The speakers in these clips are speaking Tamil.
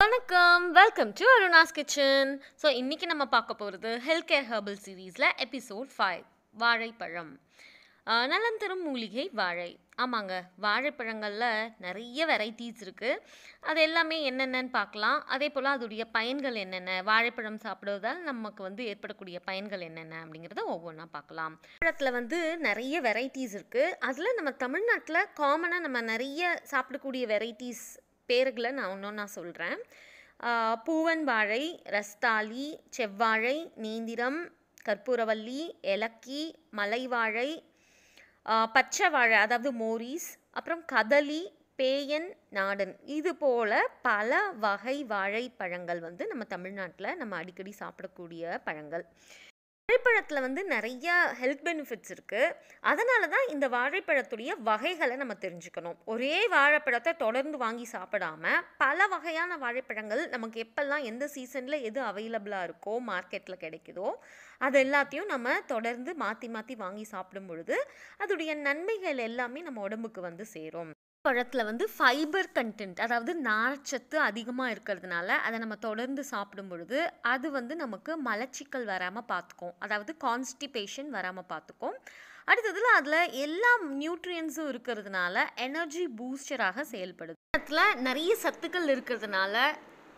வணக்கம் welcome to Aruna's kitchen so இன்றைக்கி நம்ம பார்க்க போகிறது ஹெல்த் கேர் ஹர்பல் சீரீஸில் எபிசோட் ஃபைவ் வாழைப்பழம் நலன் தரும் மூலிகை வாழை ஆமாங்க வாழைப்பழங்களில் நிறைய வெரைட்டிஸ் இருக்குது அது எல்லாமே என்னென்னு பார்க்கலாம் அதே போல் அதோடைய பயன்கள் என்னென்ன வாழைப்பழம் சாப்பிடுவதால் நமக்கு வந்து ஏற்படக்கூடிய பயன்கள் என்னென்ன அப்படிங்கிறத ஒவ்வொன்றா பார்க்கலாம் பழத்தில் வந்து நிறைய வெரைட்டிஸ் இருக்குது அதில் நம்ம தமிழ்நாட்டில் காமனாக நம்ம நிறைய சாப்பிடக்கூடிய வெரைட்டிஸ் பேர்களை நான் ஒன்று நான் சொல்கிறேன் பூவன் வாழை ரஸ்தாலி செவ்வாழை நீந்திரம் கற்பூரவல்லி எலக்கி மலைவாழை பச்சை வாழை அதாவது மோரிஸ் அப்புறம் கதலி பேயன் நாடன் இது போல் பல வகை வாழைப்பழங்கள் வந்து நம்ம தமிழ்நாட்டில் நம்ம அடிக்கடி சாப்பிடக்கூடிய பழங்கள் வாழைப்பழத்தில் வந்து நிறைய ஹெல்த் பெனிஃபிட்ஸ் இருக்குது அதனால தான் இந்த வாழைப்பழத்துடைய வகைகளை நம்ம தெரிஞ்சுக்கணும் ஒரே வாழைப்பழத்தை தொடர்ந்து வாங்கி சாப்பிடாமல் பல வகையான வாழைப்பழங்கள் நமக்கு எப்பெல்லாம் எந்த சீசனில் எது அவைலபிளாக இருக்கோ மார்க்கெட்டில் கிடைக்குதோ அது எல்லாத்தையும் நம்ம தொடர்ந்து மாற்றி மாற்றி வாங்கி சாப்பிடும் பொழுது அதோடைய நன்மைகள் எல்லாமே நம்ம உடம்புக்கு வந்து சேரும் பழத்தில் வந்து ஃபைபர் கண்டென்ட் அதாவது நார்ச்சத்து அதிகமாக இருக்கிறதுனால அதை நம்ம தொடர்ந்து சாப்பிடும் பொழுது அது வந்து நமக்கு மலச்சிக்கல் வராமல் பார்த்துக்கும் அதாவது கான்ஸ்டிபேஷன் வராமல் பார்த்துக்கும் அடுத்ததில் அதில் எல்லா நியூட்ரியன்ஸும் இருக்கிறதுனால எனர்ஜி பூஸ்டராக செயல்படுது அதில் நிறைய சத்துக்கள் இருக்கிறதுனால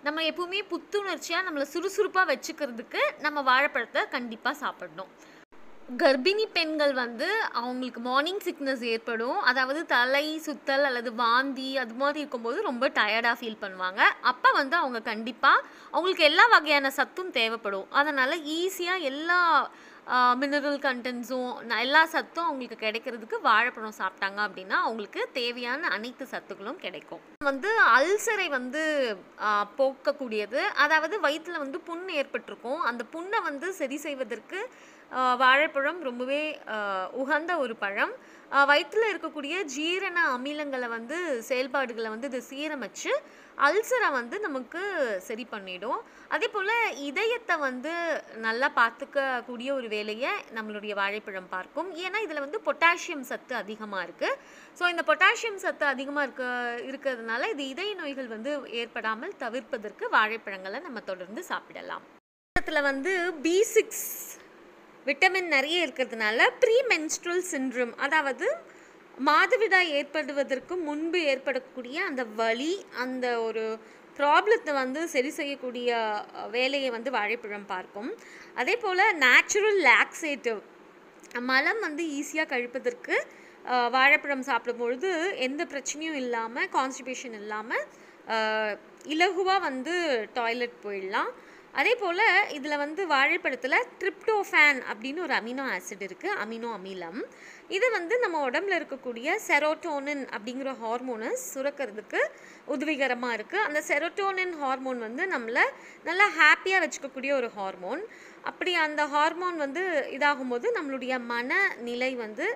நம்ம எப்பவுமே புத்துணர்ச்சியாக நம்மளை சுறுசுறுப்பாக வச்சுக்கிறதுக்கு நம்ம வாழைப்பழத்தை கண்டிப்பாக சாப்பிடணும் கர்ப்பிணி பெண்கள் வந்து அவங்களுக்கு மார்னிங் சிக்னஸ் ஏற்படும் அதாவது தலை சுத்தல் அல்லது வாந்தி அது மாதிரி இருக்கும்போது ரொம்ப டயர்டாக ஃபீல் பண்ணுவாங்க அப்போ வந்து அவங்க கண்டிப்பாக அவங்களுக்கு எல்லா வகையான சத்தும் தேவைப்படும் அதனால் ஈஸியாக எல்லா மினரல் கண்டென்ட்ஸும் எல்லா சத்தும் அவங்களுக்கு கிடைக்கிறதுக்கு வாழைப்பழம் சாப்பிட்டாங்க அப்படின்னா அவங்களுக்கு தேவையான அனைத்து சத்துக்களும் கிடைக்கும் வந்து அல்சரை வந்து போக்கக்கூடியது அதாவது வயிற்றில் வந்து புண் ஏற்பட்டிருக்கும் அந்த புண்ணை வந்து சரி செய்வதற்கு வாழைப்பழம் ரொம்பவே உகந்த ஒரு பழம் வயிற்றில் இருக்கக்கூடிய ஜீரண அமிலங்களை வந்து செயல்பாடுகளை வந்து இது சீரமைச்சு அல்சரை வந்து நமக்கு சரி பண்ணிடும் அதே போல் இதயத்தை வந்து நல்லா பார்த்துக்கக்கூடிய ஒரு வேலையை நம்மளுடைய வாழைப்பழம் பார்க்கும் ஏன்னா இதில் வந்து பொட்டாசியம் சத்து அதிகமாக இருக்குது ஸோ இந்த பொட்டாசியம் சத்து அதிகமாக இருக்க இருக்கிறதுனால இது இதய நோய்கள் வந்து ஏற்படாமல் தவிர்ப்பதற்கு வாழைப்பழங்களை நம்ம தொடர்ந்து சாப்பிடலாம் இதில் வந்து பி சிக்ஸ் விட்டமின் நிறைய இருக்கிறதுனால ப்ரீ மென்ஸ்ட்ரல் சின்ட்ரம் அதாவது மாதவிடாய் ஏற்படுவதற்கு முன்பு ஏற்படக்கூடிய அந்த வழி அந்த ஒரு ப்ராப்ளத்தை வந்து சரி செய்யக்கூடிய வேலையை வந்து வாழைப்பழம் பார்க்கும் அதே போல் நேச்சுரல் லாக்ஸேட்டிவ் மலம் வந்து ஈஸியாக கழிப்பதற்கு வாழைப்பழம் சாப்பிடும் பொழுது எந்த பிரச்சனையும் இல்லாமல் கான்ஸ்டிபேஷன் இல்லாமல் இலகுவாக வந்து டாய்லெட் போயிடலாம் அதே போல் இதில் வந்து வாழைப்பழத்தில் ட்ரிப்டோஃபேன் அப்படின்னு ஒரு அமினோ ஆசிட் இருக்குது அமினோ அமிலம் இது வந்து நம்ம உடம்புல இருக்கக்கூடிய செரோட்டோனின் அப்படிங்கிற ஹார்மோனை சுரக்கிறதுக்கு உதவிகரமாக இருக்குது அந்த செரோட்டோனின் ஹார்மோன் வந்து நம்மளை நல்லா ஹாப்பியாக வச்சுக்கக்கூடிய ஒரு ஹார்மோன் அப்படி அந்த ஹார்மோன் வந்து இதாகும்போது நம்மளுடைய மனநிலை வந்து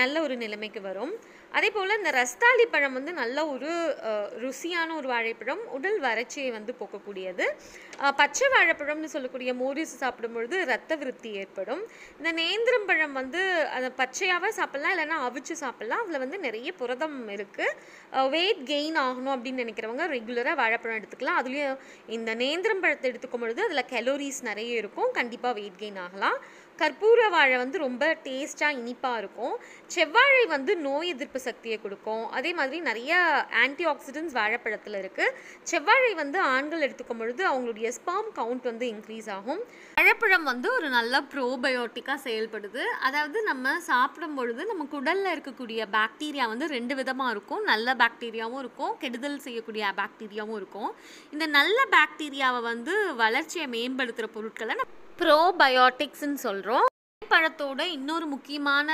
நல்ல ஒரு நிலைமைக்கு வரும் அதே போல் இந்த ரஸ்தாளி பழம் வந்து நல்ல ஒரு ருசியான ஒரு வாழைப்பழம் உடல் வறட்சியை வந்து போக்கக்கூடியது பச்சை வாழைப்பழம்னு சொல்லக்கூடிய மோரிஸ் சாப்பிடும்பொழுது ரத்த விருத்தி ஏற்படும் இந்த நேந்திரம் பழம் வந்து அந்த பச்சை நெல்லிக்காவை சாப்பிட்லாம் இல்லைனா அவிச்சு சாப்பிட்லாம் அதில் வந்து நிறைய புரதம் இருக்குது வெயிட் கெயின் ஆகணும் அப்படின்னு நினைக்கிறவங்க ரெகுலராக வாழைப்பழம் எடுத்துக்கலாம் அதுலேயும் இந்த நேந்திரம் பழத்தை எடுத்துக்கும் பொழுது அதில் கலோரிஸ் நிறைய இருக்கும் கண்டிப்பாக வெயிட் கெயின் ஆகலாம் கற்பூர வாழை வந்து ரொம்ப டேஸ்ட்டாக இனிப்பாக இருக்கும் செவ்வாழை வந்து நோய் எதிர்ப்பு சக்தியை கொடுக்கும் அதே மாதிரி நிறைய ஆன்டி ஆக்சிடென்ட்ஸ் வாழைப்பழத்தில் இருக்குது செவ்வாழை வந்து ஆண்கள் எடுத்துக்கும் பொழுது அவங்களுடைய ஸ்பாம் கவுண்ட் வந்து இன்க்ரீஸ் ஆகும் வாழைப்பழம் வந்து ஒரு நல்ல ப்ரோபயோட்டிக்காக செயல்படுது அதாவது நம்ம சாப்பிட்டு சாப்பிடும் பொழுது நமக்கு உடலில் இருக்கக்கூடிய பாக்டீரியா வந்து ரெண்டு விதமாக இருக்கும் நல்ல பாக்டீரியாவும் இருக்கும் கெடுதல் செய்யக்கூடிய பாக்டீரியாவும் இருக்கும் இந்த நல்ல பாக்டீரியாவை வந்து வளர்ச்சியை மேம்படுத்துகிற பொருட்களை நம்ம ப்ரோபயோட்டிக்ஸ்ன்னு சொல்கிறோம் வாழைப்பழத்தோட இன்னொரு முக்கியமான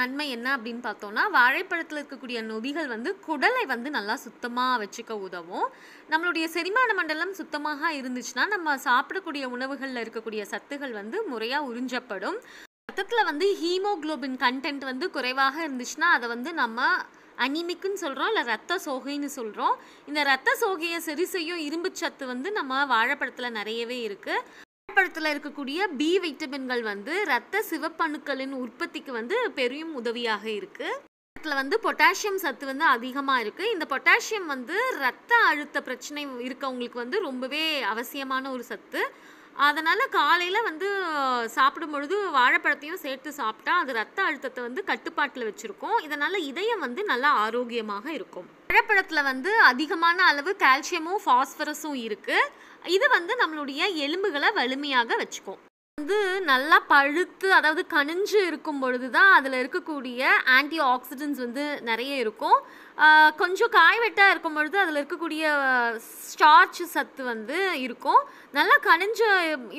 நன்மை என்ன அப்படின்னு பார்த்தோம்னா வாழைப்பழத்தில் இருக்கக்கூடிய நொதிகள் வந்து குடலை வந்து நல்லா சுத்தமாக வச்சுக்க உதவும் நம்மளுடைய செரிமான மண்டலம் சுத்தமாக இருந்துச்சுன்னா நம்ம சாப்பிடக்கூடிய உணவுகளில் இருக்கக்கூடிய சத்துகள் வந்து முறையாக உறிஞ்சப்படும் ரத்தத்தில் வந்து ஹீமோக்ளோபின் கண்டென்ட் வந்து குறைவாக இருந்துச்சுன்னா அதை வந்து நம்ம அனிமிக்குன்னு சொல்கிறோம் இல்லை ரத்த சோகைன்னு சொல்கிறோம் இந்த ரத்த சோகையை சரி செய்யும் இரும்பு சத்து வந்து நம்ம வாழைப்பழத்தில் நிறையவே இருக்குது வாழைப்பழத்தில் இருக்கக்கூடிய பி வைட்டமின்கள் வந்து ரத்த சிவப்பணுக்களின் உற்பத்திக்கு வந்து பெரியும் உதவியாக இருக்குது வந்து பொட்டாசியம் சத்து வந்து அதிகமாக இருக்குது இந்த பொட்டாசியம் வந்து ரத்த அழுத்த பிரச்சனை இருக்கவங்களுக்கு வந்து ரொம்பவே அவசியமான ஒரு சத்து அதனால் காலையில் வந்து சாப்பிடும் பொழுது வாழைப்பழத்தையும் சேர்த்து சாப்பிட்டா அது ரத்த அழுத்தத்தை வந்து கட்டுப்பாட்டில் வச்சுருக்கோம் இதனால் இதயம் வந்து நல்லா ஆரோக்கியமாக இருக்கும் வாழைப்பழத்தில் வந்து அதிகமான அளவு கால்சியமும் ஃபாஸ்பரஸும் இருக்குது இது வந்து நம்மளுடைய எலும்புகளை வலிமையாக வச்சுக்கும் வந்து நல்லா பழுத்து அதாவது கனிஞ்சு இருக்கும் பொழுது தான் அதில் இருக்கக்கூடிய ஆன்டி ஆக்சிடென்ட்ஸ் வந்து நிறைய இருக்கும் கொஞ்சம் காய்வெட்டாக இருக்கும் பொழுது அதில் இருக்கக்கூடிய ஸ்டார்ச் சத்து வந்து இருக்கும் நல்லா கனிஞ்சு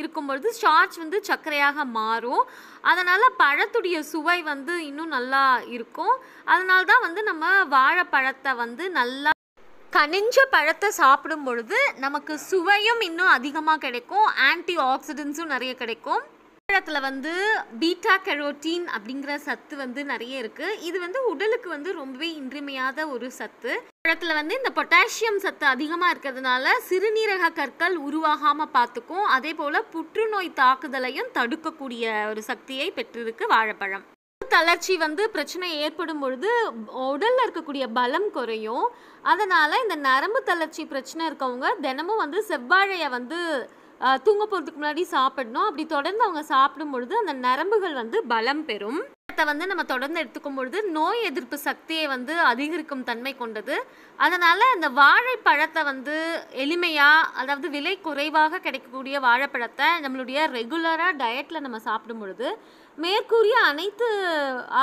இருக்கும் பொழுது ஸ்டார்ச் வந்து சர்க்கரையாக மாறும் அதனால் பழத்துடைய சுவை வந்து இன்னும் நல்லா இருக்கும் அதனால தான் வந்து நம்ம வாழைப்பழத்தை வந்து நல்லா கனிஞ்ச பழத்தை சாப்பிடும் பொழுது நமக்கு சுவையும் இன்னும் அதிகமாக கிடைக்கும் ஆன்டி ஆக்சிடென்ட்ஸும் நிறைய கிடைக்கும் பழத்தில் வந்து பீட்டா கெரோட்டீன் அப்படிங்கிற சத்து வந்து நிறைய இருக்குது இது வந்து உடலுக்கு வந்து ரொம்பவே இன்றியமையாத ஒரு சத்து பழத்தில் வந்து இந்த பொட்டாசியம் சத்து அதிகமாக இருக்கிறதுனால சிறுநீரக கற்கள் உருவாகாமல் பார்த்துக்கும் அதே போல் புற்றுநோய் தாக்குதலையும் தடுக்கக்கூடிய ஒரு சக்தியை பெற்றிருக்கு வாழைப்பழம் தளர்ச்சி வந்து பிரச்சனை ஏற்படும் பொழுது உடலில் இருக்கக்கூடிய பலம் குறையும் அதனால் இந்த நரம்பு தளர்ச்சி பிரச்சனை இருக்கவங்க தினமும் வந்து செவ்வாழையை வந்து தூங்க போகிறதுக்கு முன்னாடி சாப்பிடணும் அப்படி தொடர்ந்து அவங்க சாப்பிடும் பொழுது அந்த நரம்புகள் வந்து பலம் பெறும் பழத்தை வந்து நம்ம தொடர்ந்து எடுத்துக்கும் பொழுது நோய் எதிர்ப்பு சக்தியை வந்து அதிகரிக்கும் தன்மை கொண்டது அதனால் இந்த வாழைப்பழத்தை வந்து எளிமையாக அதாவது விலை குறைவாக கிடைக்கக்கூடிய வாழைப்பழத்தை நம்மளுடைய ரெகுலராக டயட்டில் நம்ம சாப்பிடும் பொழுது மேற்கூறிய அனைத்து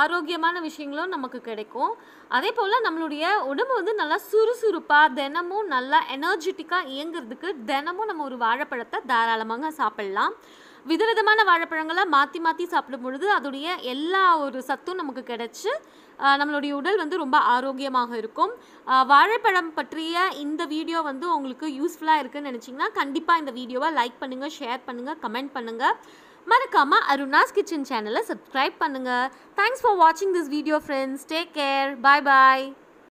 ஆரோக்கியமான விஷயங்களும் நமக்கு கிடைக்கும் அதே போல் நம்மளுடைய உடம்பு வந்து நல்லா சுறுசுறுப்பாக தினமும் நல்லா எனர்ஜெட்டிக்காக இயங்குறதுக்கு தினமும் நம்ம ஒரு வாழைப்பழத்தை தாராளமாக சாப்பிட்லாம் விதவிதமான வாழைப்பழங்களை மாற்றி மாற்றி சாப்பிடும் பொழுது அதோடைய எல்லா ஒரு சத்தும் நமக்கு கிடைச்சி நம்மளுடைய உடல் வந்து ரொம்ப ஆரோக்கியமாக இருக்கும் வாழைப்பழம் பற்றிய இந்த வீடியோ வந்து உங்களுக்கு யூஸ்ஃபுல்லாக இருக்குன்னு நினச்சிங்கன்னா கண்டிப்பாக இந்த வீடியோவை லைக் பண்ணுங்கள் ஷேர் பண்ணுங்கள் கமெண்ட் பண்ணுங்கள் மறக்காமல் அருணாஸ் கிச்சன் சேனலை சப்ஸ்கிரைப் பண்ணுங்கள் தேங்க்ஸ் ஃபார் வாட்சிங் this video friends take care bye bye